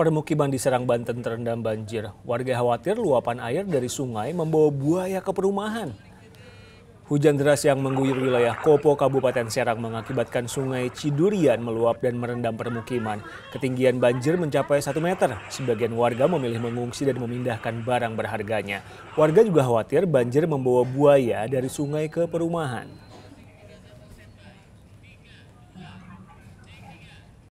Permukiman di Serang, Banten terendam banjir. Warga khawatir luapan air dari sungai membawa buaya ke perumahan. Hujan deras yang mengguyur wilayah Kopo, Kabupaten Serang mengakibatkan sungai Cidurian meluap dan merendam permukiman. Ketinggian banjir mencapai 1 meter. Sebagian warga memilih mengungsi dan memindahkan barang berharganya. Warga juga khawatir banjir membawa buaya dari sungai ke perumahan.